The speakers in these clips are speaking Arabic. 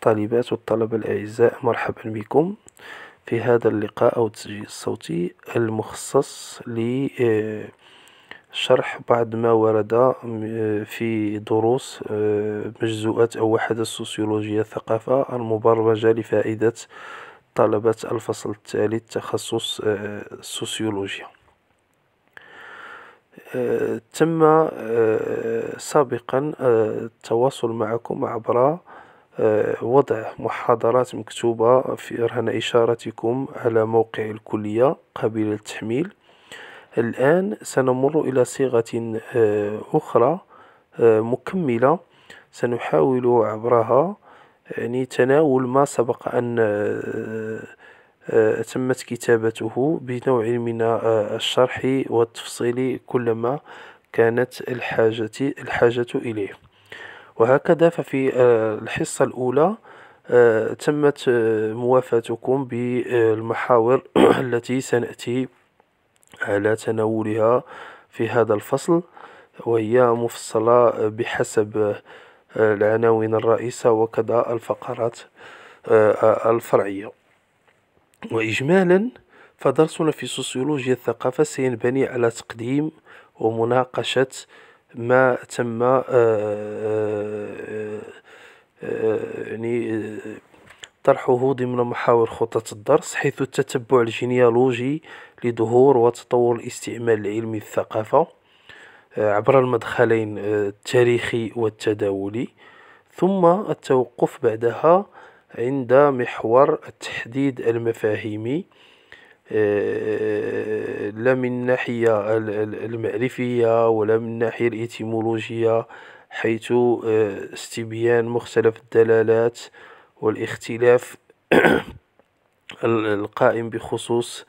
طالبات والطلبة الأعزاء مرحبا بكم في هذا اللقاء أو التسجيل الصوتي المخصص لشرح آه، بعض ما ورد آه، في دروس آه، مجزوءات أو وحدة السوسيولوجيا الثقافة المبرمجة لفائدة طلبة الفصل الثالث تخصص السوسيولوجيا تم آه، سابقا آه، التواصل معكم عبر آه، وضع محاضرات مكتوبة في رهن إشارتكم على موقع الكلية قابلة للتحميل الآن سنمر إلى صيغة أخرى مكملة سنحاول عبرها يعني تناول ما سبق أن آه، تمت كتابته بنوع من آه، الشرح والتفصيل كلما كانت الحاجة, الحاجة إليه وهكذا ففي آه، الحصة الأولى تمت موافاتكم بالمحاور التي سنأتي على تناولها في هذا الفصل وهي مفصلة بحسب العناوين الرئيسة وكذا الفقرات الفرعية وإجمالا فدرسنا في سوسيولوجيا الثقافة سينبني على تقديم ومناقشة ما تم آه، آه، آه، يعني طرحه ضمن محاور خطة الدرس حيث التتبع الجينيالوجي لظهور وتطور الاستعمال العلمي للثقافة عبر المدخلين التاريخي والتداولي ثم التوقف بعدها عند محور التحديد المفاهيمي آه، لا من ناحية المعرفية ولا من ناحية الإتيمولوجية حيث آه، استبيان مختلف الدلالات والاختلاف القائم بخصوص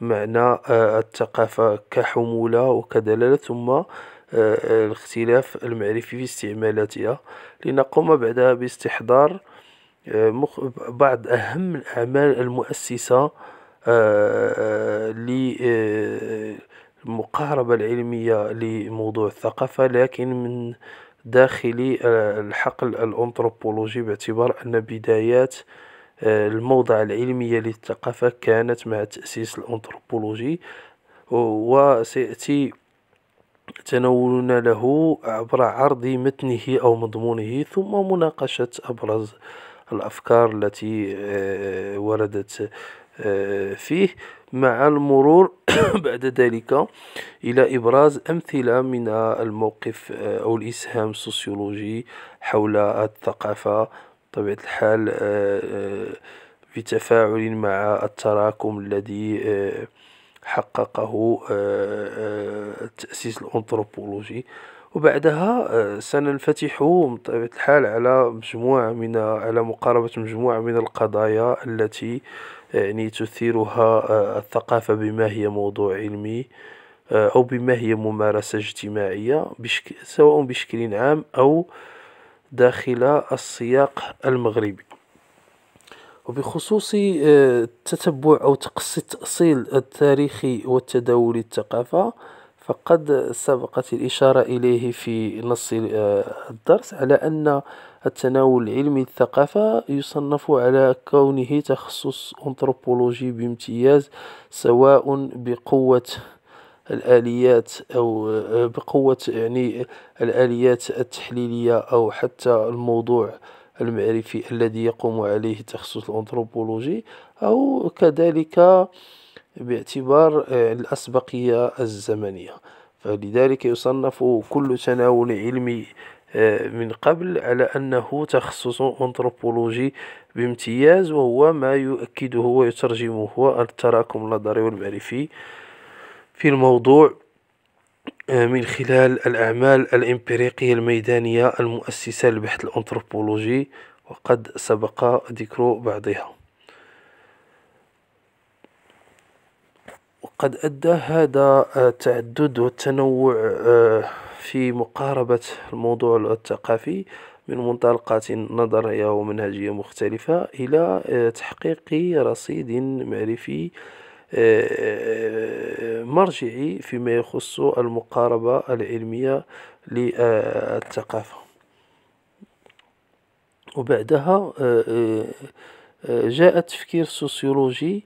معنى آه، الثقافة كحمولة وكدلالة ثم الاختلاف المعرفي في استعمالاتها لنقوم بعدها باستحضار بعض أهم الأعمال المؤسسة آه، آه، للمقاربة آه، العلمية لموضوع الثقافة لكن من داخل الحقل الأنثروبولوجي باعتبار أن بدايات الموضع العلمية للثقافة كانت مع تأسيس الأنثروبولوجي وسيأتي تناولنا له عبر عرض متنه أو مضمونه ثم مناقشة أبرز الأفكار التي آه، وردت آه، فيه مع المرور بعد ذلك إلى إبراز أمثلة من الموقف آه، أو الإسهام السوسيولوجي حول الثقافة بطبيعة الحال بتفاعل مع التراكم الذي حققه التأسيس الأنثروبولوجي وبعدها آه، سننفتح بطبيعة الحال على مجموعة من على مقاربة مجموعة من القضايا التي آه، يعني تثيرها آه، الثقافة بما هي موضوع علمي أو بما هي ممارسة اجتماعية سواء بشكل عام أو داخل السياق المغربي وبخصوص تتبع أو تقصي التأصيل التاريخي والتداول الثقافة فقد سبقت الإشارة إليه في نص آه، الدرس على أن التناول العلمي الثقافة يصنف على كونه تخصص أنثروبولوجي بامتياز سواء بقوة الآليات أو آه، بقوة يعني الآليات التحليلية أو حتى الموضوع المعرفي الذي يقوم عليه التخصص الأنثروبولوجي أو كذلك باعتبار آه، الأسبقية الزمنية فلذلك يصنف كل تناول علمي آه، من قبل على أنه تخصص أنثروبولوجي بامتياز وهو ما يؤكده ويترجمه التراكم النظري والمعرفي في الموضوع آه، من خلال الأعمال الإمبريقية الميدانية المؤسسة لبحث الأنثروبولوجي وقد سبق ذكر بعضها قد أدى هذا التعدد والتنوع آه، في مقاربة الموضوع الثقافي من منطلقات نظرية ومنهجية مختلفة إلى آه، تحقيق رصيد معرفي آه، مرجعي فيما يخص المقاربة العلمية للثقافة وبعدها جاء التفكير السوسيولوجي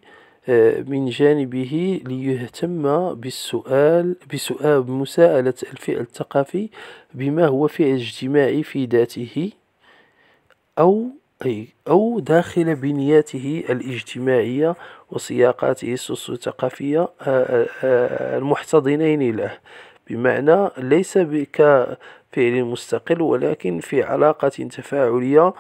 آه، من جانبه ليهتم بالسؤال بسؤال مساءلة الفعل الثقافي بما هو فعل اجتماعي في ذاته أو أي أو داخل بنياته الاجتماعية وسياقاته الثقافية آه، آه، المحتضنين له بمعنى ليس كفعل مستقل ولكن في علاقة تفاعلية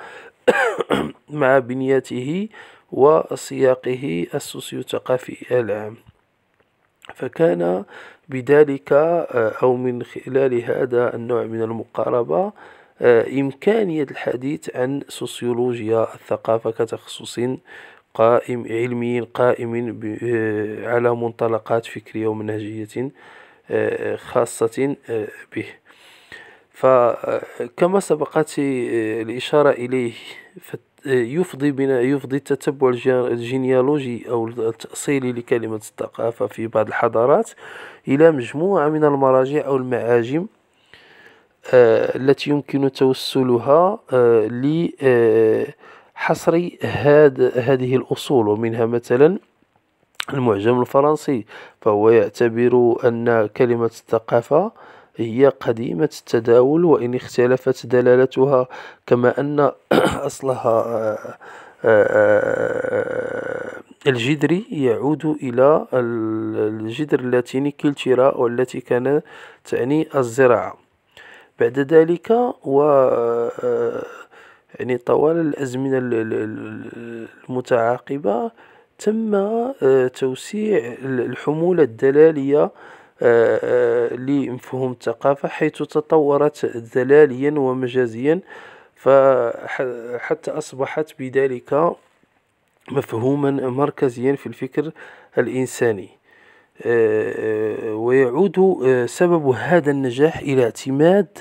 مع بنيته وسياقه السوسيوثقافي العام فكان بذلك آه، أو من خلال هذا النوع من المقاربة آه، إمكانية الحديث عن سوسيولوجيا الثقافة كتخصص قائم علمي قائم آه، على منطلقات فكرية ومنهجية خاصة به فكما سبقت الإشارة إليه يفضي بنا يفضي التتبع الجينيالوجي او التاصيلي لكلمه الثقافه في بعض الحضارات الى مجموعه من المراجع او المعاجم آه، التي يمكن توسلها آه، لحصر آه، هاد هذه الاصول ومنها مثلا المعجم الفرنسي فهو يعتبر ان كلمه الثقافه هي قديمة التداول وإن اختلفت دلالتها كما أن أصلها آه، آه، آه، الجدري يعود إلى الجدر اللاتيني كيلتيرا والتي كانت تعني الزراعة بعد ذلك و يعني طوال الأزمنة المتعاقبة تم توسيع الحمولة الدلالية آه، آه، لمفهوم الثقافة حيث تطورت دلاليا ومجازيا فحتى أصبحت بذلك مفهوما مركزيا في الفكر الإنساني آه، ويعود سبب هذا النجاح إلى اعتماد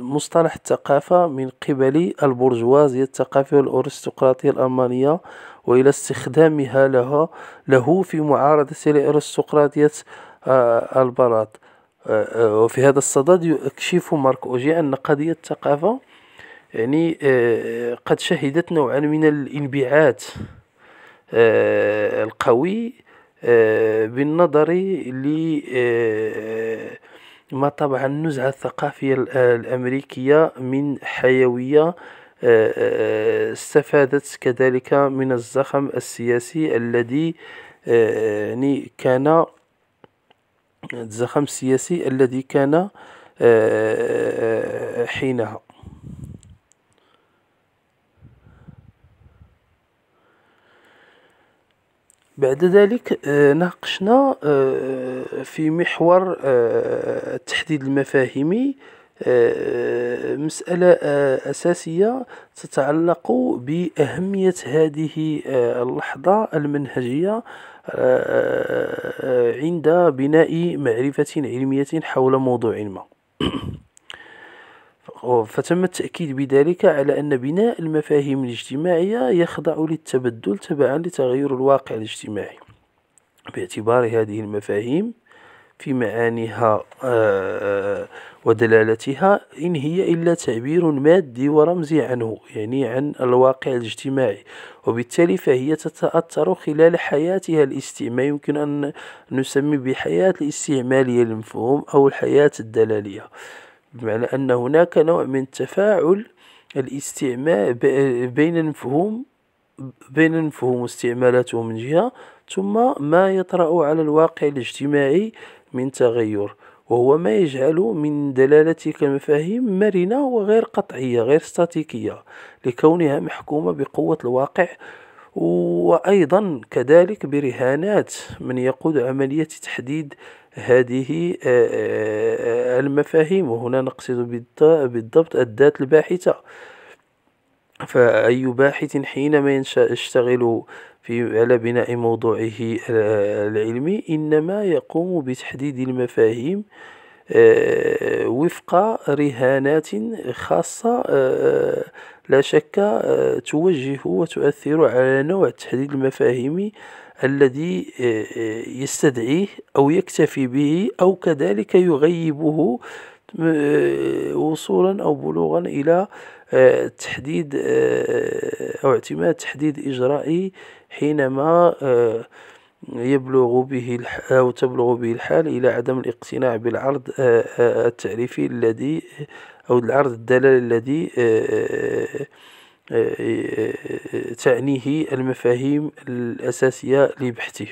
مصطلح الثقافة من قبل البرجوازية الثقافية والأرستقراطية الألمانية وإلى استخدامها لها له في معارضة سير آه، البلاط آه، آه، وفي هذا الصدد يكشف مارك أوجي أن قضية الثقافة يعني قد شهدت نوعا من الانبعاث القوي بالنظر لما طبعا النزعة الثقافية الأمريكية من حيوية آه، آه، استفادت كذلك من الزخم السياسي الذي آه، يعني كان الزخم السياسي الذي كان حينها بعد ذلك ناقشنا في محور التحديد المفاهيمي آه، مسألة آه، أساسية تتعلق بأهمية هذه آه، اللحظة المنهجية عند بناء معرفة علمية حول موضوع ما فتم التأكيد بذلك على أن بناء المفاهيم الاجتماعية يخضع للتبدل تبعا لتغير الواقع الاجتماعي باعتبار هذه المفاهيم في معانيها آه، ودلالتها إن هي إلا تعبير مادي ورمزي عنه يعني عن الواقع الاجتماعي وبالتالي فهي تتأثر خلال حياتها الاستعمال يمكن أن نسمي بحياة الاستعمالية المفهوم أو الحياة الدلالية بمعنى أن هناك نوع من تفاعل الاستعمال بين المفهوم بين المفهوم واستعمالاته من جهة ثم ما يطرأ على الواقع الاجتماعي من تغير وهو ما يجعل من تلك المفاهيم مرنة وغير قطعية غير ستاتيكية لكونها محكومة بقوة الواقع وأيضا كذلك برهانات من يقود عملية تحديد هذه آه، آه، آه، المفاهيم وهنا نقصد بالضبط الذات الباحثة فأي باحث حينما يشتغل في على بناء موضوعه العلمي إنما يقوم بتحديد المفاهيم آه، وفق رهانات خاصة آه، لا شك آه، توجه وتؤثر على نوع التحديد المفاهيمي الذي يستدعيه أو يكتفي به أو كذلك يغيبه وصولا أو بلوغا إلى تحديد آه، أو اعتماد تحديد إجرائي حينما آه، يبلغ به أو تبلغ به الحال إلى عدم الاقتناع بالعرض آه، التعريفي الذي أو العرض الدلالي الذي تعنيه المفاهيم الأساسية لبحثه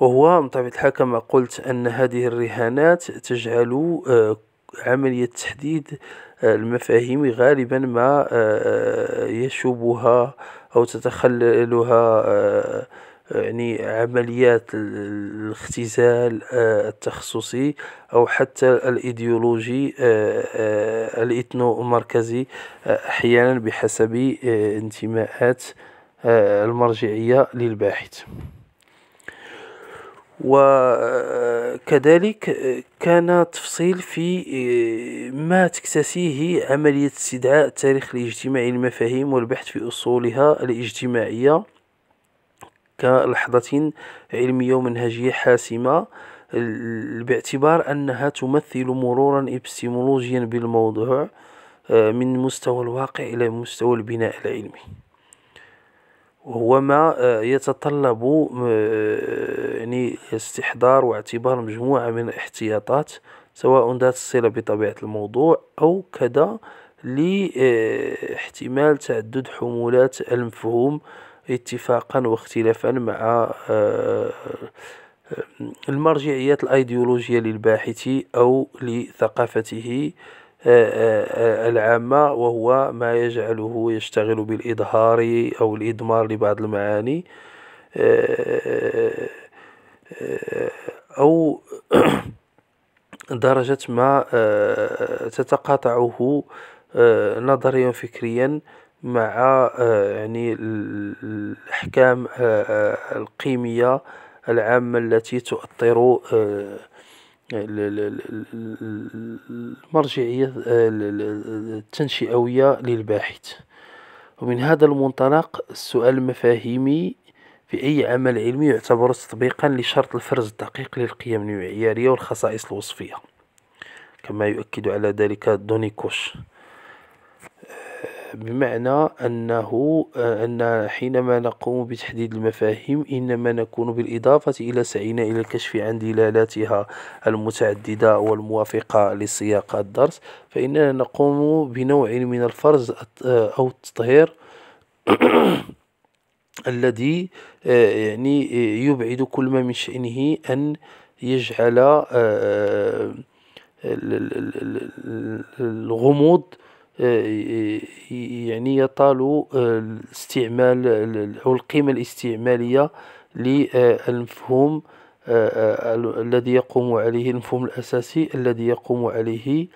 وهو من طبيعة الحال كما قلت أن هذه الرهانات تجعل عملية تحديد آه، المفاهيم غالبا ما آه، آه، يشوبها أو تتخللها يعني عمليات الاختزال التخصصي أو حتى الإيديولوجي الإثنو مركزي أحيانا بحسب انتماءات المرجعية للباحث وكذلك كان تفصيل في آه، ما تكتسيه عملية استدعاء التاريخ الاجتماعي للمفاهيم والبحث في أصولها الاجتماعية كلحظة علمية ومنهجية حاسمة باعتبار أنها تمثل مرورا إبستيمولوجيا بالموضوع آه، من مستوى الواقع إلى مستوى البناء العلمي هو ما آه، يتطلب آه، يعني استحضار واعتبار مجموعة من الاحتياطات سواء ذات الصلة بطبيعة الموضوع أو كذا لاحتمال آه، تعدد حمولات المفهوم اتفاقا واختلافا مع المرجعيات الأيديولوجية للباحث أو لثقافته آه، آه، آه، العامة وهو ما يجعله يشتغل بالإظهار أو الإدمار لبعض المعاني أو درجة ما تتقاطعه نظريا فكريا مع يعني الأحكام القيمية العامة التي تؤطر المرجعية التنشئوية للباحث ومن هذا المنطلق السؤال المفاهيمي في أي عمل علمي يعتبر تطبيقا لشرط الفرز الدقيق للقيم المعيارية والخصائص الوصفية كما يؤكد على ذلك دونيكوش بمعنى أنه آه، أن حينما نقوم بتحديد المفاهيم إنما نكون بالإضافة إلى سعينا إلى الكشف عن دلالاتها المتعددة والموافقة لسياق الدرس فإننا نقوم بنوع من الفرز آه، أو التطهير الذي آه، يعني يبعد كل ما من شأنه أن يجعل الغموض آه، يعني يطال آه، الاستعمال أو القيمة الاستعمالية للمفهوم آه، الذي يقوم عليه المفهوم الأساسي الذي يقوم عليه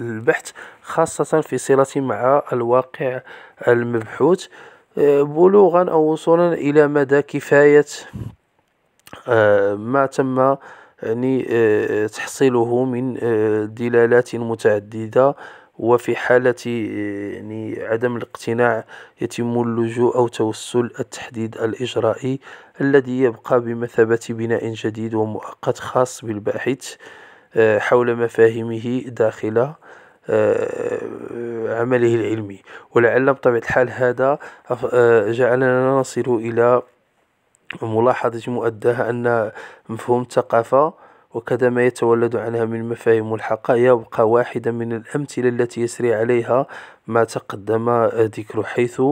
البحث خاصة في صلة مع الواقع المبحوث بلوغا أو وصولا إلى مدى كفاية ما تم يعني آه، تحصيله من آه، دلالات متعددة وفي حالة آه، يعني عدم الاقتناع يتم اللجوء أو توسل التحديد الإجرائي الذي يبقى بمثابة بناء جديد ومؤقت خاص بالباحث حول مفاهيمه داخل عمله العلمي ولعل بطبيعة الحال هذا جعلنا نصل إلى وملاحظة مؤداها أن مفهوم الثقافة وكذا ما يتولد عنها من مفاهيم ملحقة يبقى واحدا من الأمثلة التي يسري عليها ما تقدم ذكره حيث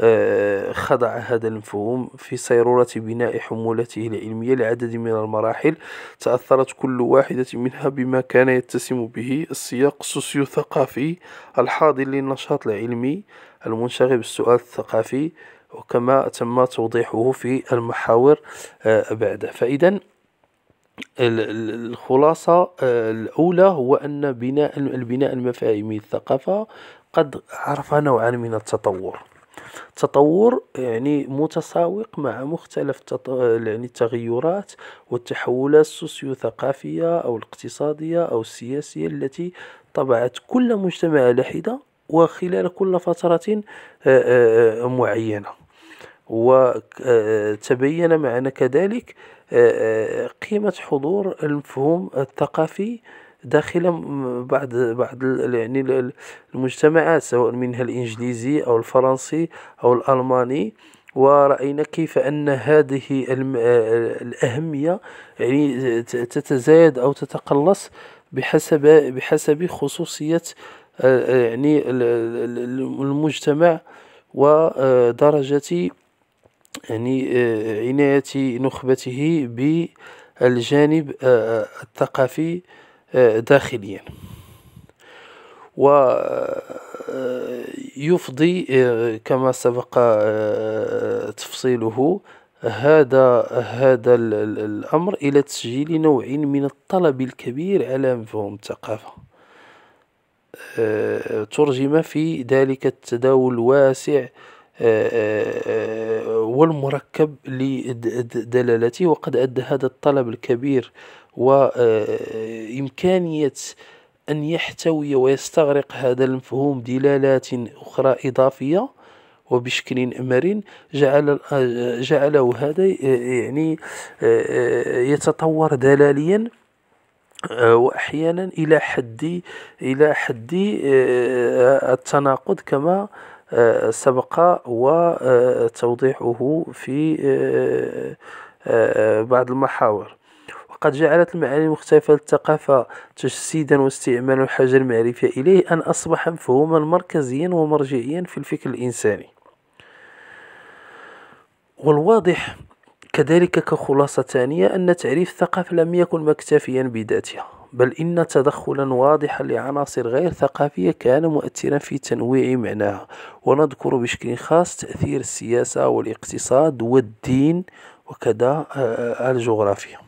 آه، خضع هذا المفهوم في صيرورة بناء حمولته العلمية لعدد من المراحل تأثرت كل واحدة منها بما كان يتسم به السياق السوسيو ثقافي الحاضر للنشاط العلمي المنشغل بالسؤال الثقافي وكما تم توضيحه في المحاور آه، بعده فإذا الخلاصة آه، الأولى هو أن بناء البناء المفاهيمي الثقافة قد عرف نوعا من التطور التطور يعني متساوق مع مختلف يعني التغيرات والتحولات السوسيو ثقافية أو الاقتصادية أو السياسية التي طبعت كل مجتمع على حدة وخلال كل فترة آه، آه، آه، معينة وتبين معنا كذلك قيمة حضور المفهوم الثقافي داخل بعض بعض يعني المجتمعات سواء منها الانجليزي او الفرنسي او الالماني ورأينا كيف أن هذه الأهمية يعني تتزايد أو تتقلص بحسب بحسب خصوصية يعني المجتمع ودرجة يعني عناية نخبته بالجانب آه، آه، الثقافي آه، داخليا ويفضي كما سبق تفصيله هذا هذا الامر الى تسجيل نوع من الطلب الكبير على مفهوم الثقافه آه، ترجم في ذلك التداول الواسع آه، آه، والمركب لدلالته وقد أدى هذا الطلب الكبير وإمكانية أن يحتوي ويستغرق هذا المفهوم دلالات أخرى إضافية وبشكل مرن جعل جعله هذا يعني يتطور دلاليا آه، واحيانا الى حد الى حد آه، التناقض كما آه، سبق وتوضيحه في بعض المحاور وقد جعلت المعاني المختلفة للثقافة تجسيدا واستعمالا الحاجة المعرفة إليه أن أصبح مفهوما مركزيا ومرجعيا في الفكر الإنساني والواضح كذلك كخلاصة ثانية أن تعريف الثقافة لم يكن مكتفيا بذاتها بل إن تدخلا واضحا لعناصر غير ثقافية كان مؤثرا في تنويع معناها ونذكر بشكل خاص تأثير السياسة والاقتصاد والدين وكذا آه، آه، الجغرافيا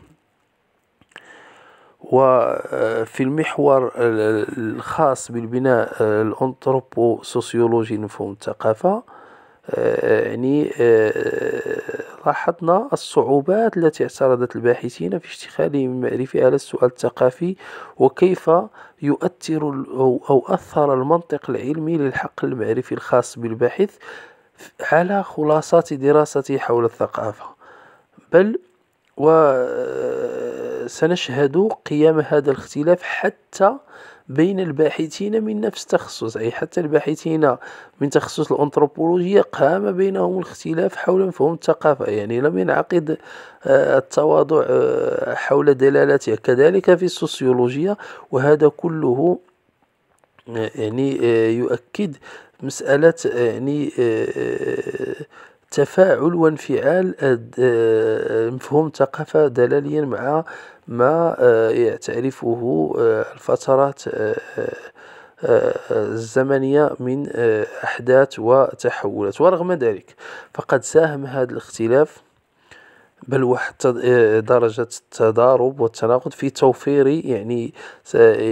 وفي المحور الخاص بالبناء آه، الأنتروبو سوسيولوجي لمفهوم الثقافة يعني آه، لاحظنا الصعوبات التي اعترضت الباحثين في اشتغالهم المعرفي على السؤال الثقافي وكيف يؤثر أو أثر المنطق العلمي للحق المعرفي الخاص بالباحث على خلاصات دراسته حول الثقافة بل و سنشهد قيام هذا الاختلاف حتى بين الباحثين من نفس التخصص أي حتى الباحثين من تخصص الأنثروبولوجيا قام بينهم الاختلاف حول مفهوم الثقافة يعني لم ينعقد آه، التواضع آه، حول دلالتها كذلك في السوسيولوجيا وهذا كله آه، يعني يؤكد مسألة يعني تفاعل وانفعال مفهوم الثقافة دلاليا مع ما آه، تعرفه آه، الفترات آه، الزمنية من أحداث وتحولات ورغم ذلك فقد ساهم هذا الاختلاف بل وحتى آه، درجة التضارب والتناقض في توفير يعني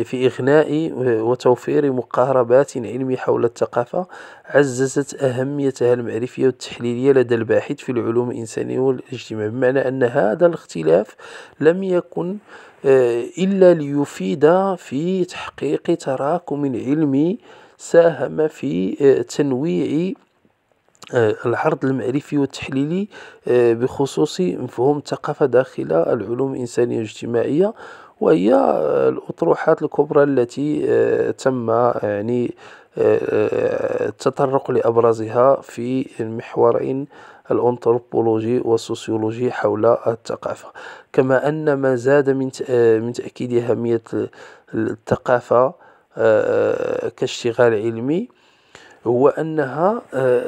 في إغناء آه، وتوفير مقاربات علمي حول الثقافة عززت أهميتها المعرفية والتحليلية لدى الباحث في العلوم الإنسانية والاجتماعية بمعنى أن هذا الاختلاف لم يكن آه، إلا ليفيد في تحقيق تراكم علمي ساهم في تنويع آه، العرض المعرفي والتحليلي آه، بخصوص مفهوم الثقافة داخل العلوم الإنسانية والاجتماعية وهي الأطروحات الكبرى التي آه، تم يعني التطرق لأبرزها في المحورين الأنثروبولوجي والسوسيولوجي حول الثقافة كما أن ما زاد من من تأكيد أهمية الثقافة كاشتغال علمي هو أنها آه، آه،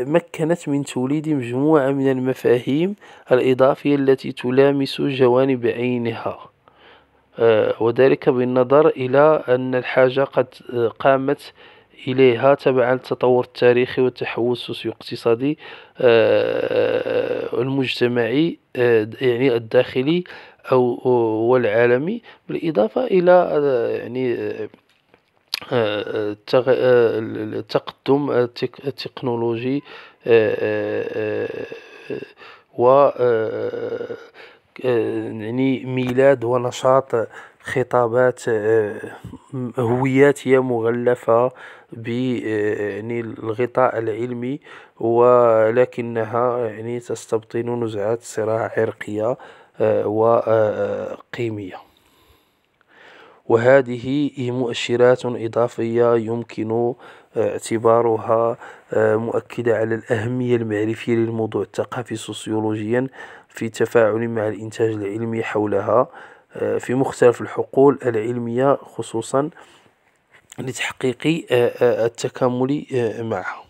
آه، مكنت من توليد مجموعة من المفاهيم الإضافية التي تلامس جوانب عينها وذلك بالنظر إلى أن الحاجة قد قامت إليها تبعا للتطور التاريخي والتحول السوسيو اقتصادي المجتمعي يعني الداخلي أو والعالمي بالإضافة إلى يعني التقدم التكنولوجي آه، آه، آه، و يعني ميلاد ونشاط خطابات هوياتية مغلفة ب يعني الغطاء العلمي ولكنها يعني تستبطن نزعات صراع عرقية وقيمية وهذه مؤشرات إضافية يمكن اعتبارها آه، مؤكدة على الأهمية المعرفية للموضوع الثقافي سوسيولوجيا في التفاعل مع الإنتاج العلمي حولها آه، في مختلف الحقول العلمية خصوصا لتحقيق آه، التكامل معها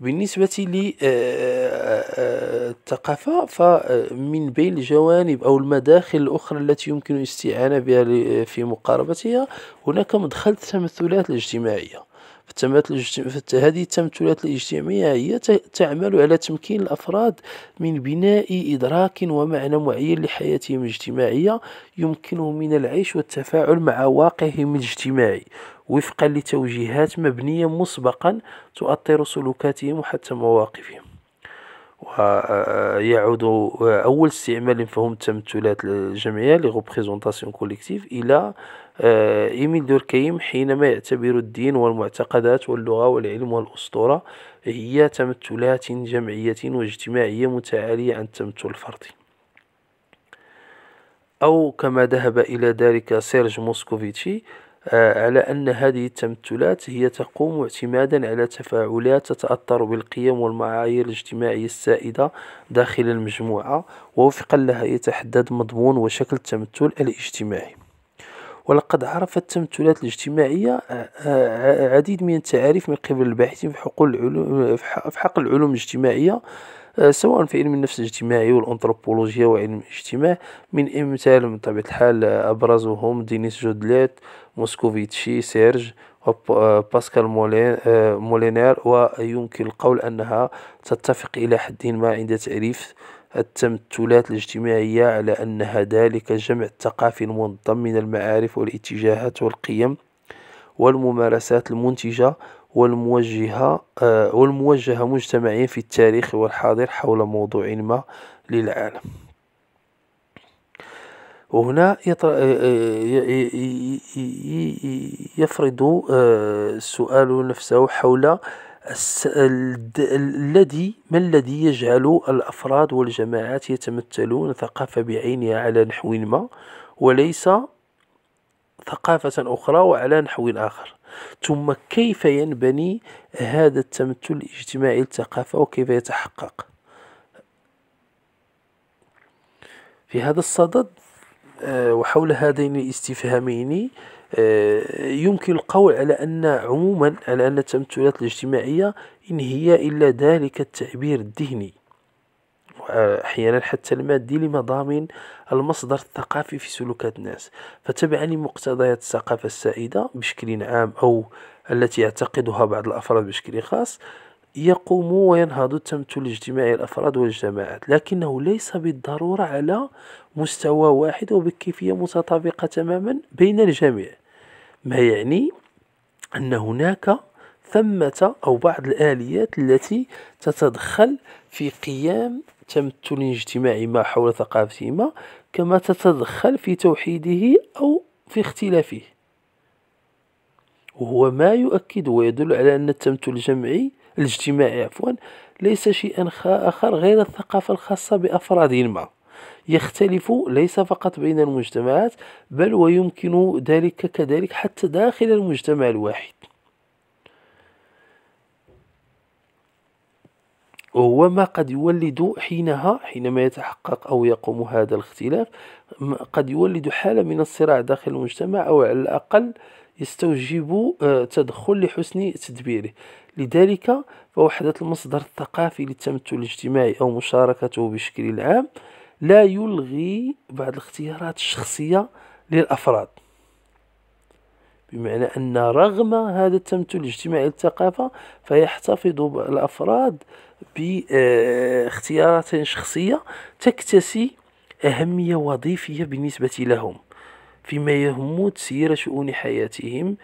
بالنسبة للثقافة آه، آه، آه، فمن بين الجوانب أو المداخل الأخرى التي يمكن الاستعانة بها في مقاربتها هناك مدخل التمثلات الاجتماعية هذه التمثلات الاجتماعية هي تعمل على تمكين الأفراد من بناء إدراك ومعنى معين لحياتهم الاجتماعية يمكنهم من العيش والتفاعل مع واقعهم الاجتماعي وفقا لتوجيهات مبنية مسبقا تؤطر سلوكاتهم وحتى مواقفهم ويعود أول استعمال فهم التمثلات الجمعية لغوبريزونتاسيون كوليكتيف إلى آه، إيميل دوركيم حينما يعتبر الدين والمعتقدات واللغة والعلم والأسطورة هي تمثلات جمعية واجتماعية متعالية عن التمثل الفردي أو كما ذهب إلى ذلك سيرج موسكوفيتشي آه، على أن هذه التمثلات هي تقوم اعتمادا على تفاعلات تتأثر بالقيم والمعايير الاجتماعية السائدة داخل المجموعة ووفقا لها يتحدد مضمون وشكل التمثل الاجتماعي ولقد عرفت التمثلات الاجتماعية آه، آه، عديد من التعاريف من قبل الباحثين في حق العلوم, في العلوم الاجتماعية آه، سواء في علم النفس الاجتماعي والأنثروبولوجيا وعلم الاجتماع من أمثال من طبيعة الحال آه، أبرزهم دينيس جودليت موسكوفيتشي سيرج وباسكال آه، مولينير ويمكن القول أنها تتفق إلى حد ما عند تعريف التمثلات الاجتماعية على أنها ذلك جمع ثقافي المنظم من المعارف والاتجاهات والقيم والممارسات المنتجة والموجهة آه، والموجهة مجتمعيا في التاريخ والحاضر حول موضوع ما للعالم وهنا آه، آه، يفرض السؤال نفسه حول الذي ما الذي يجعل الافراد والجماعات يتمثلون ثقافه بعينها على نحو ما وليس ثقافه اخرى وعلى نحو اخر ثم كيف ينبني هذا التمثل الاجتماعي للثقافة وكيف يتحقق في هذا الصدد آه، وحول هذين الاستفهامين آه، يمكن القول على أن عموما على أن التمثيلات الاجتماعية إن هي إلا ذلك التعبير الذهني احيانا حتى المادي لما ضامن المصدر الثقافي في سلوكات الناس فتبعا لمقتضيات الثقافه السائده بشكل عام او التي يعتقدها بعض الافراد بشكل خاص يقوم وينهض التمثل الاجتماعي الافراد والجماعات لكنه ليس بالضروره على مستوى واحد وبكيفيه متطابقه تماما بين الجميع ما يعني ان هناك ثمة أو بعض الآليات التي تتدخل في قيام التمثل الاجتماعي ما حول ثقافتهما كما تتدخل في توحيده أو في اختلافه وهو ما يؤكد ويدل على أن التمثل الجمعي الاجتماعي عفوا ليس شيئا آخر غير الثقافة الخاصة بأفراد ما يختلف ليس فقط بين المجتمعات بل ويمكن ذلك كذلك حتى داخل المجتمع الواحد وهو ما قد يولد حينها حينما يتحقق أو يقوم هذا الاختلاف قد يولد حالة من الصراع داخل المجتمع أو على الأقل يستوجب آه، تدخل لحسن تدبيره لذلك فوحدة المصدر الثقافي للتمثل الاجتماعي أو مشاركته بشكل عام لا يلغي بعض الاختيارات الشخصية للأفراد بمعنى أن رغم هذا التمثل الاجتماعي للثقافة فيحتفظ الأفراد باختيارات شخصية تكتسي أهمية وظيفية بالنسبة لهم فيما يهم تسيير شؤون حياتهم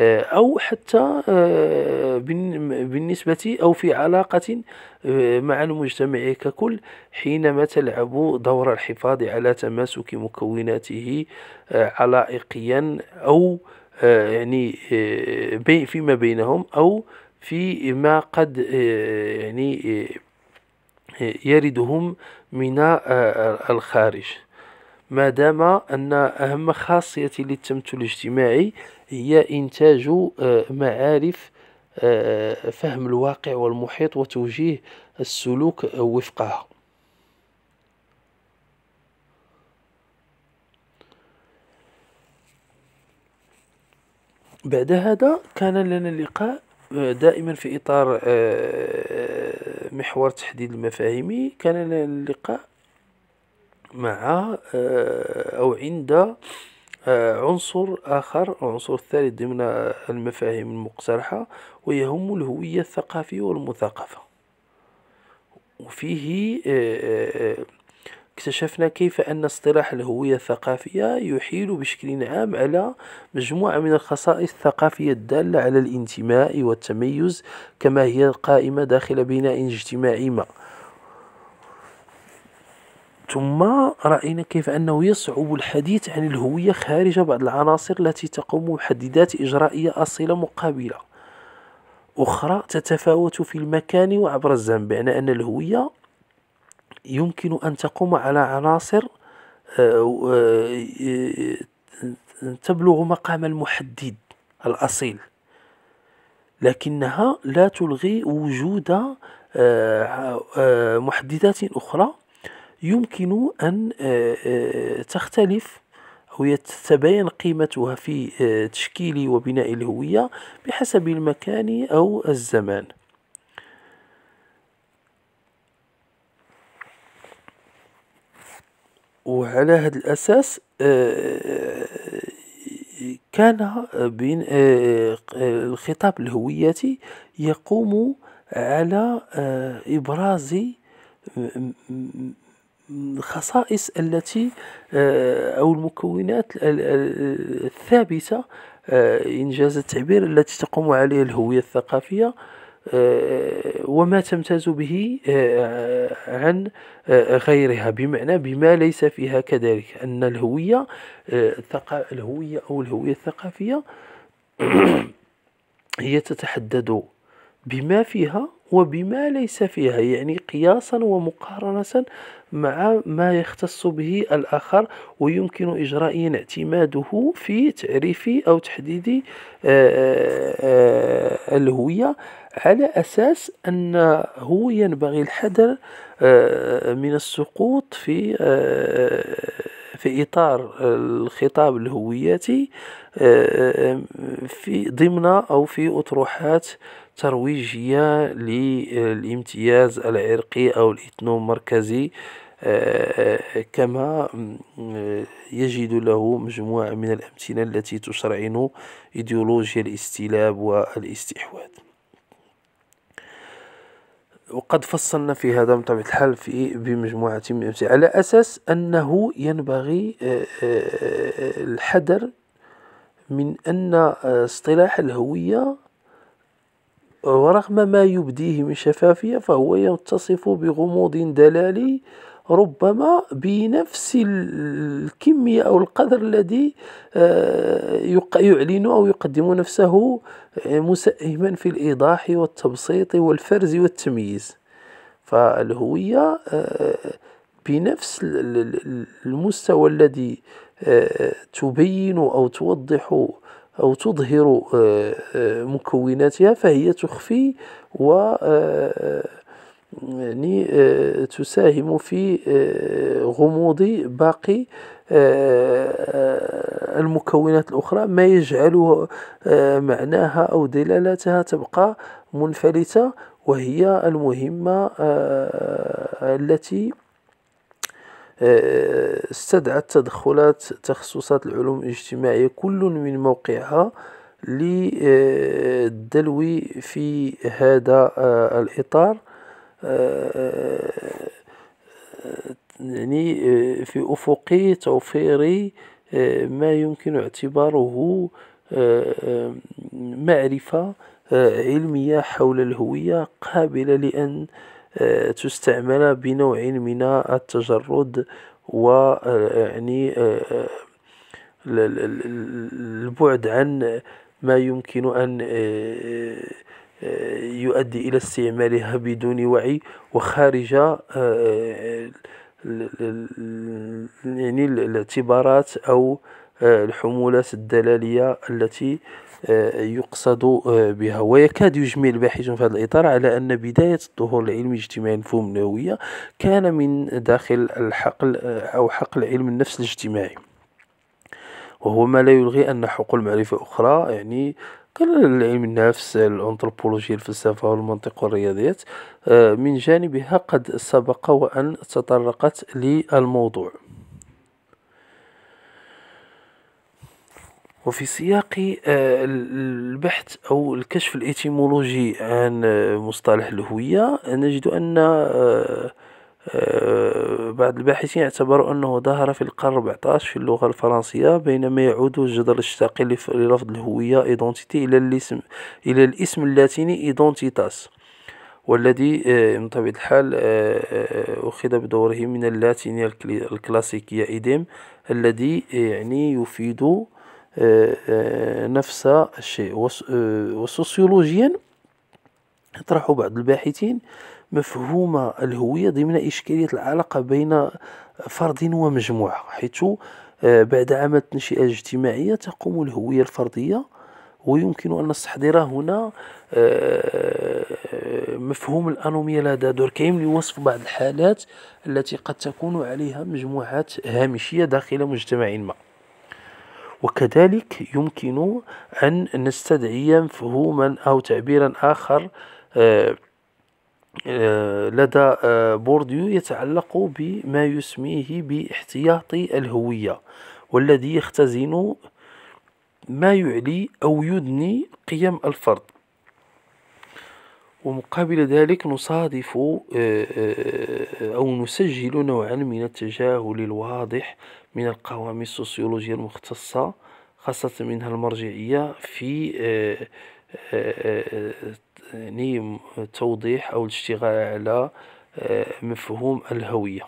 آه، أو حتى آه، بالنسبة أو في علاقة آه، مع المجتمع ككل حينما تلعب دور الحفاظ على تماسك مكوناته علائقيا أو آه، يعني آه، فيما بينهم أو فيما قد آه، يعني يردهم من الخارج ما دام أن أهم خاصية للتمثل الاجتماعي هي إنتاج معارف فهم الواقع والمحيط وتوجيه السلوك وفقها بعد هذا كان لنا اللقاء آه، دائما في إطار آه، محور تحديد المفاهيمي كان لنا اللقاء مع آه، أو عند عنصر آخر العنصر الثالث ضمن المفاهيم المقترحة ويهم الهوية الثقافية والمثقفة وفيه اكتشفنا كيف أن اصطلاح الهوية الثقافية يحيل بشكل عام على مجموعة من الخصائص الثقافية الدالة على الانتماء والتميز كما هي قائمة داخل بناء اجتماعي ما ثم رأينا كيف أنه يصعب الحديث عن الهوية خارج بعض العناصر التي تقوم بمحددات إجرائية أصيلة مقابلة أخرى تتفاوت في المكان وعبر الزمن بأن الهوية يمكن أن تقوم على عناصر آه، آه، تبلغ مقام المحدد الأصيل لكنها لا تلغي وجود آه، محددات أخرى يمكن أن تختلف أو يتبين قيمتها في تشكيل وبناء الهوية بحسب المكان أو الزمان وعلى هذا الأساس آه، كان آه، بين آه، الخطاب الهوياتي يقوم على إبراز الخصائص التي أو المكونات الثابتة إنجاز التعبير التي تقوم عليها الهوية الثقافية آه، وما تمتاز به آه، عن آه، غيرها بمعنى بما ليس فيها كذلك أن الهوية الهوية أو الهوية الثقافية هي تتحدد بما فيها وبما ليس فيها يعني قياسا ومقارنة مع ما يختص به الآخر ويمكن إجرائيا اعتماده في تعريف أو تحديد آه، آه، الهوية على أساس أنه ينبغي الحذر آه، من السقوط في في إطار الخطاب الهوياتي في ضمن أو في أطروحات ترويجية للامتياز العرقي أو الإثنو مركزي آه، كما آه، يجد له مجموعة من الأمثلة التي تشرعن إيديولوجيا الاستلاب والاستحواذ وقد فصلنا في هذا بطبيعة الحال في بمجموعة من الأمثلة على أساس أنه ينبغي آه، الحذر من أن اصطلاح الهوية ورغم ما يبديه من شفافية فهو يتصف بغموض دلالي ربما بنفس الكمية أو القدر الذي آه، يعلن أو يقدم نفسه آه، مساهما في الإيضاح والتبسيط والفرز والتمييز فالهوية آه، بنفس المستوى الذي تبين أو توضح أو تظهر آه، آه، مكوناتها فهي تخفي و آه، يعني تساهم في غموض باقي المكونات الأخرى ما يجعل معناها أو دلالتها تبقى منفلتة وهي المهمة التي استدعت تدخلات تخصصات العلوم الاجتماعية كل من موقعها للدلو في هذا آه، الإطار آه، يعني آه، في أفق توفير ما يمكن اعتباره معرفة علمية حول الهوية قابلة لأن آه، تستعمل بنوع من التجرد و آه، يعني آه، البعد عن ما يمكن أن يؤدي إلى استعمالها بدون وعي وخارج يعني الاعتبارات أو الحمولات الدلالية التي آه، يقصد آه، بها ويكاد يجمع الباحثون في هذا الإطار على أن بداية الظهور العلمي الاجتماعي للفهم النووية كان من داخل الحقل آه، أو حقل علم النفس الاجتماعي وهو ما لا يلغي أن حقول معرفة أخرى يعني كالعلم النفس الأنثروبولوجيا الفلسفة والمنطق والرياضيات من جانبها قد سبق وأن تطرقت للموضوع وفي سياق آه، البحث أو الكشف الإيتيمولوجي عن آه، مصطلح الهوية نجد أن آه، بعض الباحثين اعتبروا أنه ظهر في القرن 14 في اللغة الفرنسية بينما يعود الجدل الشتاقي لرفض الهوية ايدونتيتي إلى الاسم إلى الاسم اللاتيني ايدونتيتاس والذي من طبيعة الحال أخذ بدوره من اللاتينية الكلاسيكية إيديم الذي يعني يفيد آه، آه، نفس الشيء آه، وسوسيولوجيا يطرح بعض الباحثين مفهوم الهوية ضمن إشكالية العلاقة بين فرد ومجموعة حيث بعد عمل التنشئة الاجتماعية تقوم الهوية الفردية ويمكن أن نستحضر هنا مفهوم الأنومية لدى دوركيم لوصف بعض الحالات التي قد تكون عليها مجموعات هامشية داخل مجتمع ما وكذلك يمكن أن نستدعي مفهوما أو تعبيرا آخر آه، آه، لدى آه، بورديو يتعلق بما يسميه باحتياطي الهوية والذي يختزن ما يعلي أو يدني قيم الفرد ومقابل ذلك نصادف أو نسجل نوعا من التجاهل الواضح من القواميس السوسيولوجية المختصة خاصة منها المرجعية في آه، آه، آه، يعني توضيح أو الاشتغال على مفهوم الهوية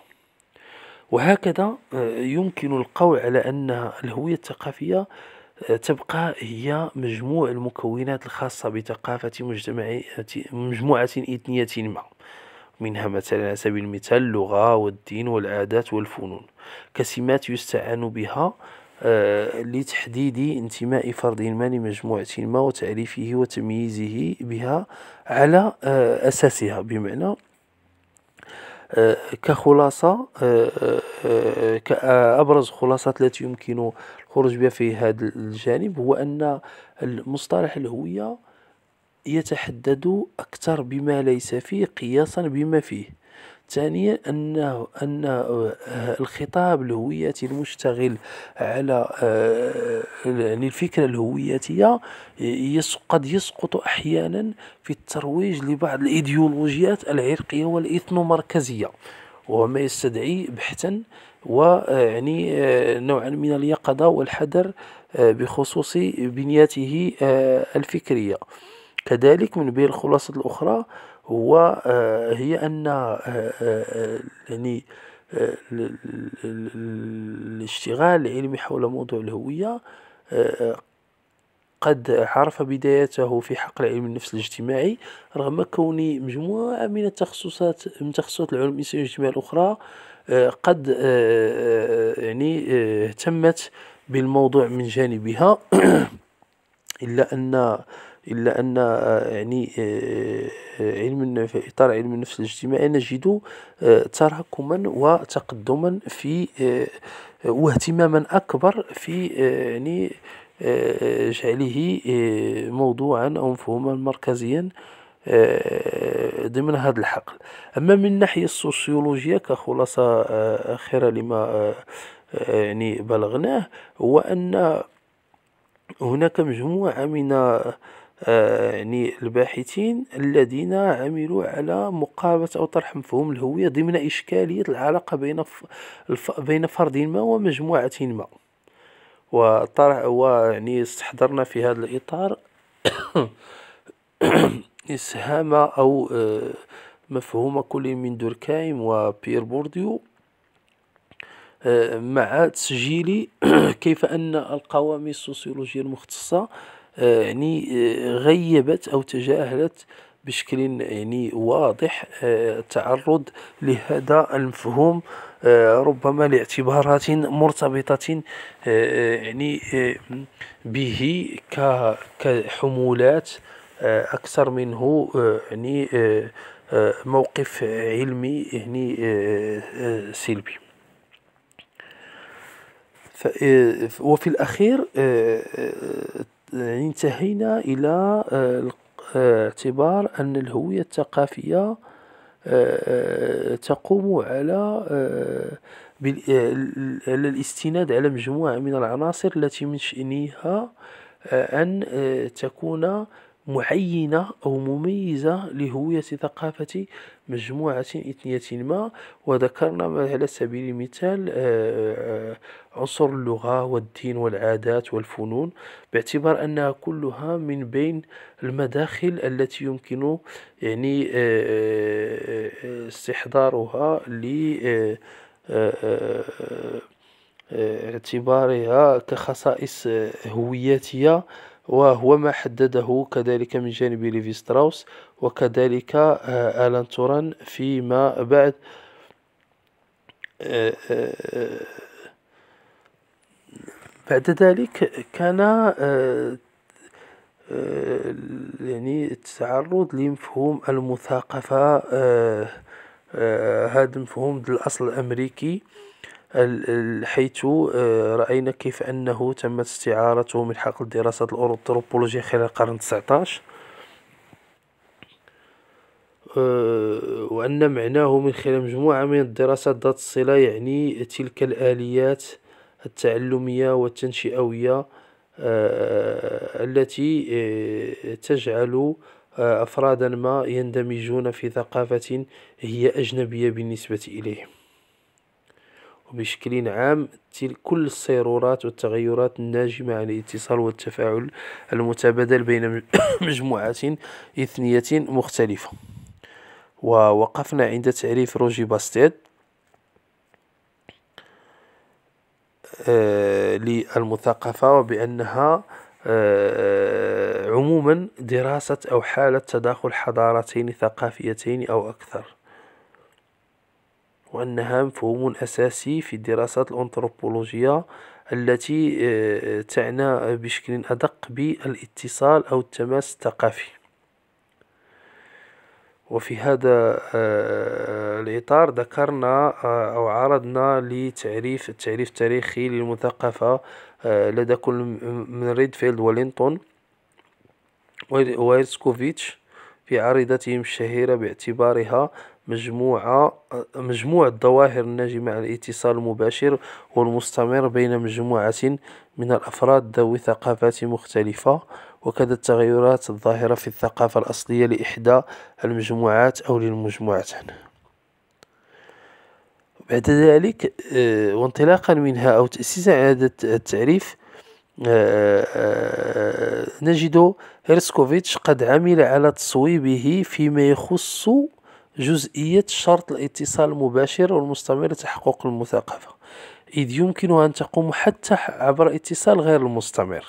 وهكذا يمكن القول على أن الهوية الثقافية تبقى هي مجموع المكونات الخاصة بثقافة مجتمع مجموعة إثنية ما منها مثلا على سبيل المثال اللغة والدين والعادات والفنون كسمات يستعان بها آه، لتحديد انتماء فرد ما لمجموعة ما وتعريفه وتمييزه بها على آه، أساسها بمعنى آه، كخلاصة كأبرز خلاصات التي يمكن الخروج بها في هذا الجانب هو أن مصطلح الهوية يتحدد أكثر بما ليس فيه قياسا بما فيه ثانيا أنه أن آه، الخطاب الهوياتي المشتغل على يعني آه، الفكرة الهوياتية قد يسقط أحيانا في الترويج لبعض الإيديولوجيات العرقية والإثنومركزية وما يستدعي بحثا ويعني آه، نوعا من اليقظة والحذر بخصوص بنيته الفكرية كذلك من بين الخلاصات الاخرى هو آه، هي ان آه، آه، يعني الاشتغال العلمي حول موضوع الهويه قد عرف بدايته في حقل علم النفس الاجتماعي رغم كون مجموعة من التخصصات من تخصصات العلوم الإنسانية والاجتماعية الأخرى قد يعني اهتمت بالموضوع من جانبها إلا أن إلا أن آه، يعني آه، آه، علم في إطار علم النفس الاجتماعي نجد تراكما وتقدما في واهتماما أكبر في يعني جعله موضوعا أو مفهوما مركزيا ضمن هذا الحقل أما من ناحية السوسيولوجية كخلاصة أخيرة لما يعني بلغناه هو أن هناك مجموعة من يعني آه، الباحثين الذين عملوا على مقاربة أو طرح مفهوم الهوية ضمن إشكالية العلاقة بين بين فرد ما ومجموعة ما وطرح يعني استحضرنا في هذا الإطار إسهام أو آه، مفهوم كل من دوركايم وبيير بورديو آه، مع تسجيل كيف أن القواميس السوسيولوجية المختصة آه، يعني آه، غيبت أو تجاهلت بشكل يعني واضح التعرض آه، لهذا المفهوم ربما لاعتبارات مرتبطة يعني به كحمولات أكثر منه يعني موقف علمي يعني سلبي وفي الأخير يعني انتهينا إلى آه، اعتبار أن الهوية الثقافية آه، آه، تقوم على الاستناد على مجموعة من العناصر التي من شأنها أن تكون معينة أو مميزة لهوية ثقافة مجموعة إثنية ما وذكرنا على سبيل المثال آه، آه، عنصر اللغة والدين والعادات والفنون باعتبار أنها كلها من بين المداخل التي يمكن يعني آه، استحضارها ل اعتبارها كخصائص هوياتية وهو ما حدده كذلك من جانب ليفي ستراوس وكذلك آه، آلان توران فيما بعد آه، آه، بعد ذلك كان يعني التعرض لمفهوم المثاقفة هذا مفهوم الأصل الأمريكي حيث آه، رأينا كيف أنه تمت استعارته من حقل دراسة الأنثروبولوجيا خلال القرن 19 آه، وأن معناه من خلال مجموعة من الدراسات ذات الصلة يعني تلك الآليات التعلمية والتنشئوية آه، التي تجعل أفرادا ما يندمجون في ثقافة هي أجنبية بالنسبة إليهم وبشكل عام كل السيرورات والتغيرات الناجمة عن الاتصال والتفاعل المتبادل بين مجموعات إثنية مختلفة ووقفنا عند تعريف روجي باستيد آه، للمثقفة وبأنها آه، عموما دراسة أو حالة تداخل حضارتين ثقافيتين أو أكثر وأنها مفهوم أساسي في الدراسات الأنثروبولوجية التي آه، آه، تعنى بشكل أدق بالاتصال أو التماس الثقافي وفي هذا آه، الإطار ذكرنا أو عرضنا لتعريف التعريف التاريخي للمثقفة لدى كل من ريدفيلد ولينتون ويرسكوفيتش في عريضتهم الشهيرة باعتبارها مجموعة مجموع الظواهر الناجمة عن الاتصال المباشر والمستمر بين مجموعة من الأفراد ذوي ثقافات مختلفة وكذا التغيرات الظاهرة في الثقافة الأصلية لإحدى المجموعات أو للمجموعتين بعد ذلك آه، وانطلاقا منها أو تأسيسا على هذا التعريف آه، آه، نجد هيرسكوفيتش قد عمل على تصويبه فيما يخص جزئية شرط الاتصال المباشر والمستمر لتحقق المثاقفة إذ يمكنها أن تقوم حتى عبر اتصال غير المستمر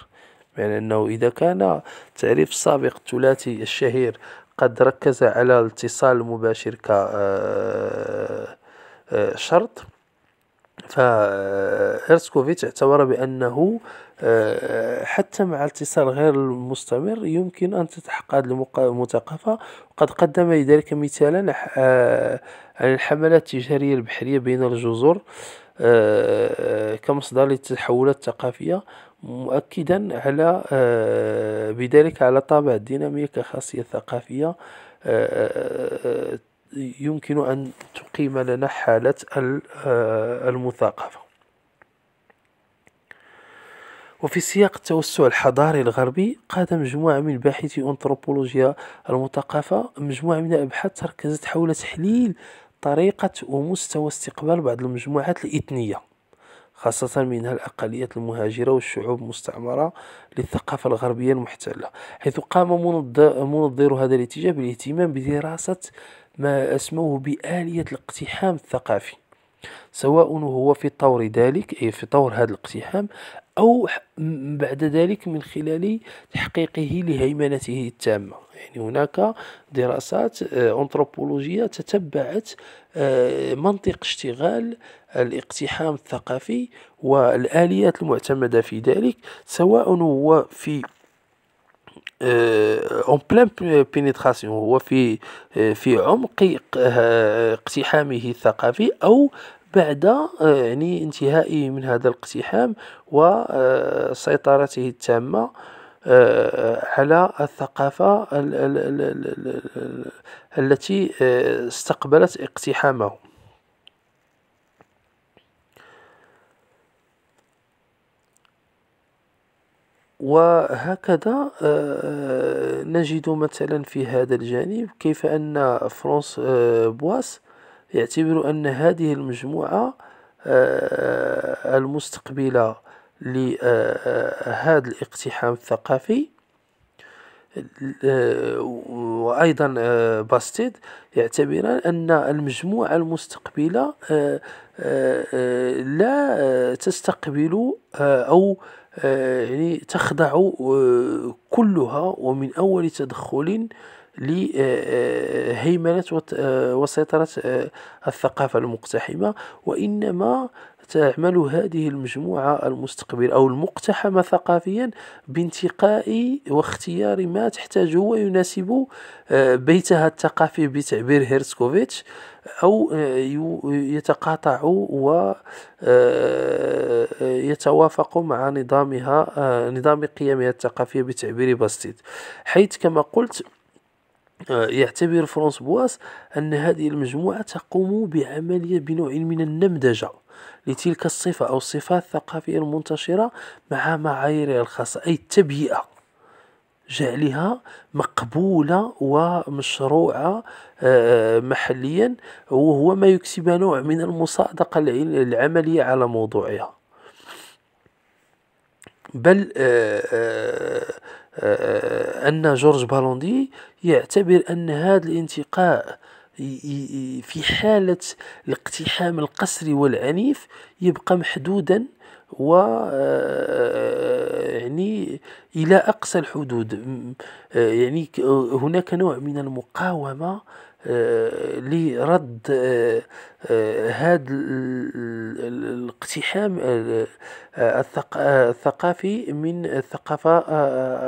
يعني أنه إذا كان التعريف السابق الثلاثي الشهير قد ركز على الاتصال المباشر كشرط آه، آه، شرط فهيرسكوفيتش اعتبر بأنه آه، حتى مع الاتصال غير المستمر يمكن أن تتحقق هذه المثقفه وقد قدم لذلك مثالا آه، عن الحملات التجارية البحرية بين الجزر آه، كمصدر للتحولات الثقافية مؤكدا على بذلك على طابع الدينامية كخاصية ثقافية يمكن أن تقيم لنا حالة آه، المثاقفة وفي سياق التوسع الحضاري الغربي قاد مجموعة من باحثي أنثروبولوجيا المثقفة مجموعة من الأبحاث تركزت حول تحليل طريقة ومستوى استقبال بعض المجموعات الإثنية خاصة منها الأقليات المهاجرة والشعوب المستعمرة للثقافة الغربية المحتلة حيث قام منظر هذا الاتجاه بالاهتمام بدراسة ما اسموه بآلية الاقتحام الثقافي سواء هو في طور ذلك أي في طور هذا الاقتحام أو بعد ذلك من خلال تحقيقه لهيمنته التامة يعني هناك دراسات آه، أنثروبولوجية تتبعت آه، منطق اشتغال الاقتحام الثقافي والآليات المعتمدة في ذلك سواء هو في اون بلان بينيتراسيون هو في آه، في عمق آه، اقتحامه الثقافي او بعد آه، يعني انتهائه من هذا الاقتحام وسيطرته التامه على الثقافه التي استقبلت اقتحامه وهكذا آه، آه، نجد مثلا في هذا الجانب كيف أن فرانس آه، بواس يعتبر أن هذه المجموعة المستقبلة لهذا الاقتحام الثقافي وأيضا باستيد يعتبران أن المجموعة المستقبلة لا تستقبل أو آه، يعني تخضع آه، كلها ومن أول تدخل لهيمنة آه، وسيطرة آه، الثقافة المقتحمة وإنما تعمل هذه المجموعة المستقبل أو المقتحمة ثقافيا بانتقاء واختيار ما تحتاجه ويناسب آه، بيتها الثقافي بتعبير هيرسكوفيتش أو يتقاطع ويتوافق مع نظامها نظام قيمها الثقافية بتعبير باستيد حيث كما قلت آه، يعتبر فرانس بواس أن هذه المجموعة تقوم بعملية بنوع من النمذجة لتلك الصفة أو الصفات الثقافية المنتشرة مع معاييرها الخاصة أي التبيئة جعلها مقبولة ومشروعة آه، آه، محليا وهو ما يكسب نوع من المصادقة العملية على موضوعها بل آه، أن جورج بالوندي يعتبر أن هذا الانتقاء في حالة الاقتحام القسري والعنيف يبقى محدودا و آه، آه، يعني الى اقصى الحدود يعني هناك نوع من المقاومه آه، لرد هذا آه، آه، الاقتحام الثقافي من الثقافة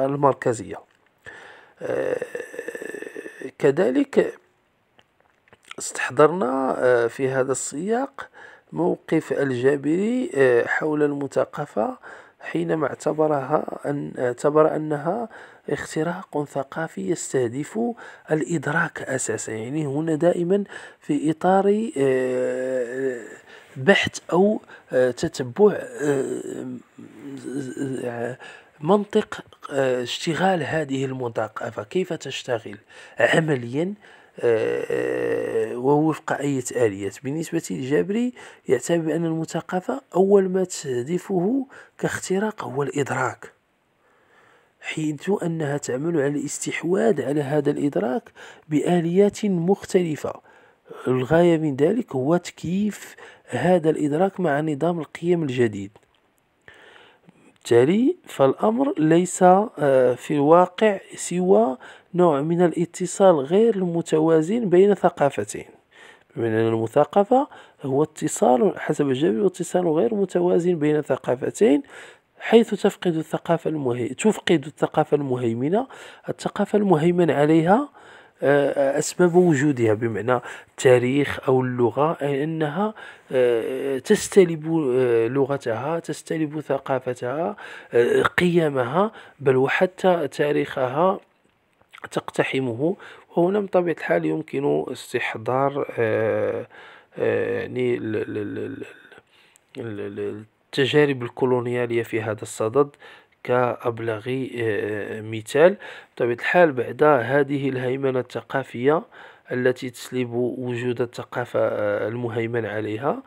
المركزية كذلك استحضرنا في هذا السياق موقف الجابري حول المثقفه حينما اعتبرها أن اعتبر أنها اختراق ثقافي يستهدف الإدراك أساسا يعني هنا دائما في إطار آه، بحث أو آه، تتبع آه، منطق اشتغال هذه المثقفة كيف تشتغل عمليا ووفق آه، آه، وفق أية آليات بالنسبة للجابري يعتبر بأن المثقفة أول ما تهدفه كاختراق هو الإدراك حيث أنها تعمل على الاستحواذ على هذا الإدراك بآليات مختلفة الغاية من ذلك هو تكييف هذا الإدراك مع نظام القيم الجديد بالتالي فالأمر ليس آه، في الواقع سوى نوع من الاتصال غير المتوازن بين ثقافتين من أن هو اتصال حسب الجبل واتصال غير متوازن بين ثقافتين حيث تفقد الثقافة المهي... تفقد الثقافة المهيمنة الثقافة المهيمن عليها أسباب وجودها بمعنى التاريخ أو اللغة أنها آه، تستلب آه، لغتها تستلب ثقافتها آه، قيمها بل وحتى تاريخها تقتحمه وهنا بطبيعة الحال يمكن استحضار يعني التجارب الكولونيالية في هذا الصدد كأبلغ آه، آه، مثال بطبيعة طيب، الحال بعد هذه الهيمنة الثقافية التي تسلب وجود الثقافة آه، المهيمن عليها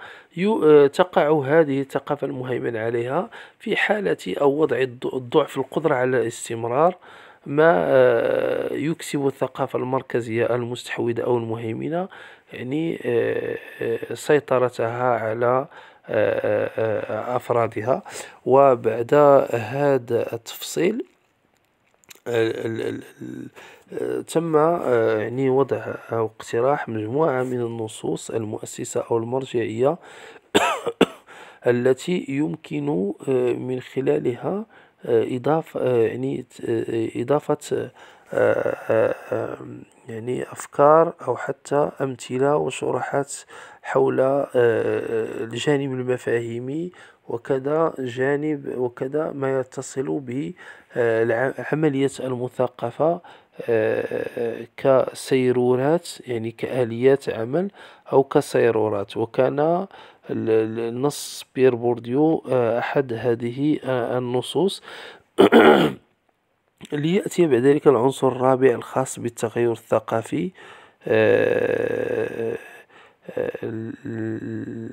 تقع هذه الثقافة المهيمن عليها في حالة أو وضع الضعف القدرة على الاستمرار ما يكسب الثقافة المركزية المستحوذة أو المهيمنة يعني سيطرتها على آه، آه، آه، أفرادها وبعد هذا التفصيل تم يعني وضع أو اقتراح مجموعة من النصوص المؤسسة أو المرجعية التي يمكن من خلالها يعني، إضافة يعني إضافة يعني أفكار أو حتى أمثلة وشروحات حول آه، آه، الجانب المفاهيمي وكذا جانب وكذا ما يتصل بعملية آه، المثقفة كسيرورات يعني كآليات عمل أو كسيرورات وكان النص بير بورديو أحد هذه النصوص ليأتي بعد ذلك العنصر الرابع الخاص بالتغير الثقافي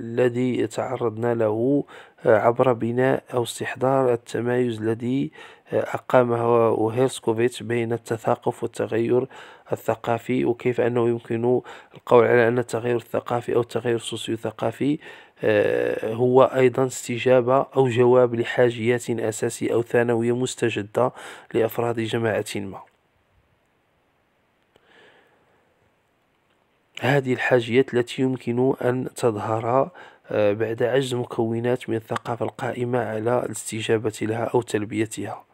الذي تعرضنا له آه، عبر بناء أو استحضار التمايز الذي آه، أقامه هيرسكوفيتش بين التثاقف والتغير الثقافي وكيف أنه يمكن القول على أن التغير الثقافي أو التغير السوسيو ثقافي آه، هو أيضا استجابة أو جواب لحاجيات أساسية أو ثانوية مستجدة لأفراد جماعة ما هذه الحاجيات التي يمكن أن تظهر آه، بعد عجز مكونات من الثقافة القائمة على الاستجابة لها أو تلبيتها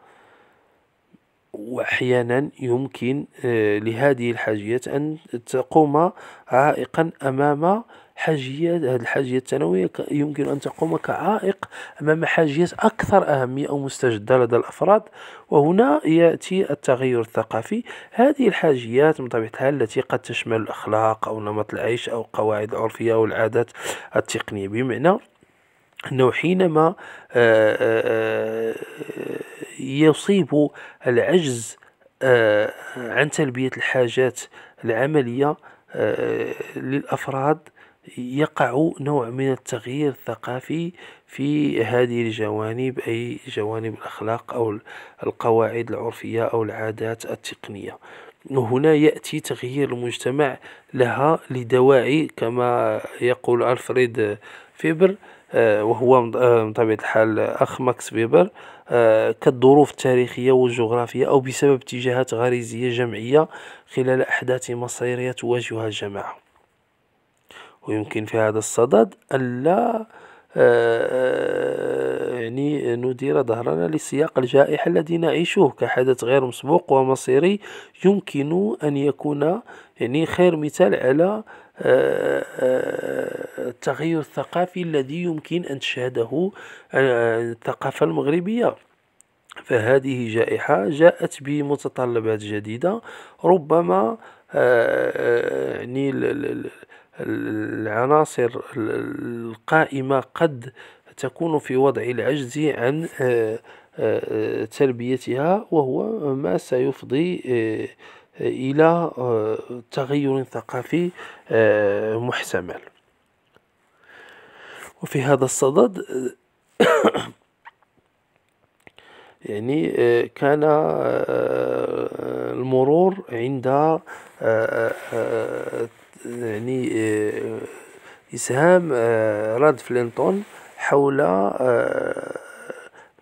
وأحيانا يمكن آه، لهذه الحاجيات أن تقوم عائقا أمام حاجيات هذه الحاجيات الثانويه يمكن ان تقوم كعائق امام حاجيات اكثر اهميه او مستجده لدى الافراد وهنا ياتي التغير الثقافي هذه الحاجيات من طبيعه الحال التي قد تشمل الاخلاق او نمط العيش او القواعد العرفيه او العادات التقنيه بمعنى انه حينما آه، آه، آه، يصيب العجز عن تلبيه الحاجات العمليه للافراد يقع نوع من التغيير الثقافي في هذه الجوانب أي جوانب الأخلاق أو القواعد العرفية أو العادات التقنية هنا يأتي تغيير المجتمع لها لدواعي كما يقول ألفريد فيبر آه، وهو آه، بطبيعة الحال أخ ماكس بيبر آه، كالظروف التاريخية والجغرافية أو بسبب اتجاهات غريزية جمعية خلال أحداث مصيرية تواجهها الجماعة ويمكن في هذا الصدد ألا آه، آه، يعني ندير ظهرنا لسياق الجائحة الذي نعيشه كحدث غير مسبوق ومصيري يمكن أن يكون يعني خير مثال على آه، التغير الثقافي الذي يمكن أن تشهده الثقافة المغربية فهذه جائحة جاءت بمتطلبات جديدة ربما يعني العناصر القائمة قد تكون في وضع العجز عن آه، آه، آه، تربيتها وهو ما سيفضي إلى تغير ثقافي محتمل وفي هذا الصدد يعني كان المرور عند يعني إسهام آه، آه، راد فلينتون حول آه،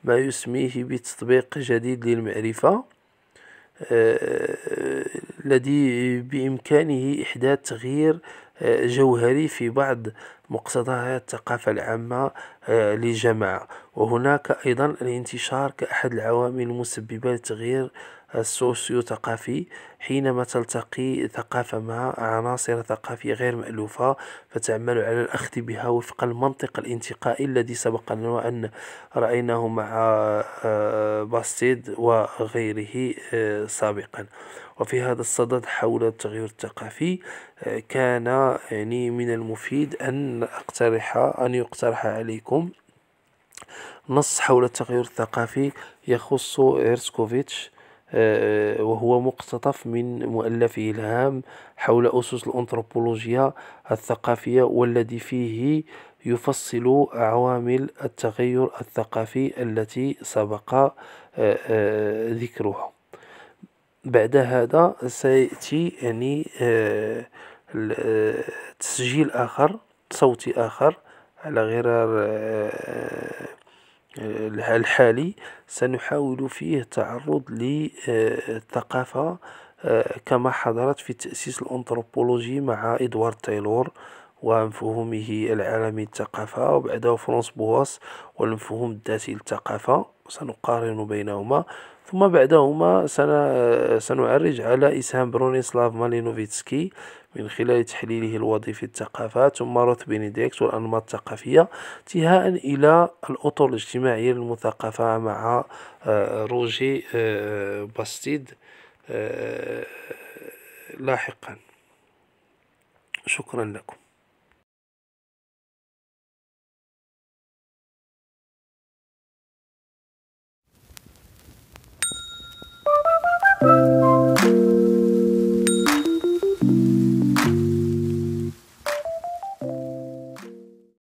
ما يسميه بتطبيق جديد للمعرفة الذي بإمكانه إحداث تغيير جوهري في بعض مقتضيات الثقافة العامة للجماعة وهناك أيضا الانتشار كأحد العوامل المسببة لتغيير السوسيو ثقافي حينما تلتقي ثقافة مع عناصر ثقافية غير مألوفة فتعمل على الأخذ بها وفق المنطق الانتقائي الذي سبق لنا وأن رأيناه مع آه، باستيد وغيره آه، سابقا وفي هذا الصدد حول التغير الثقافي آه، كان يعني من المفيد أن أقترح أن يقترح عليكم نص حول التغير الثقافي يخص إيرسكوفيتش آه، وهو مقتطف من مؤلفه الهام حول أسس الأنثروبولوجيا الثقافية والذي فيه يفصل عوامل التغير الثقافي التي سبق آه، آه، ذكرها بعد هذا سيأتي يعني تسجيل آخر صوتي آخر على غرار الحالي سنحاول فيه التعرض للثقافة آه، كما حضرت في تأسيس الأنثروبولوجي مع إدوارد تايلور ومفهومه العالمي للثقافة وبعده فرانس بواس والمفهوم الذاتي للثقافة سنقارن بينهما ثم بعدهما سنعرج على إسهام برونيسلاف مالينوفيتسكي من خلال تحليله الوظيفي الثقافة ثم رثب نديكت والأنماط الثقافية انتهاء إلى الأطر الاجتماعية للمثقفة مع آه، روجي آه، باستيد آه، لاحقا شكرا لكم thank you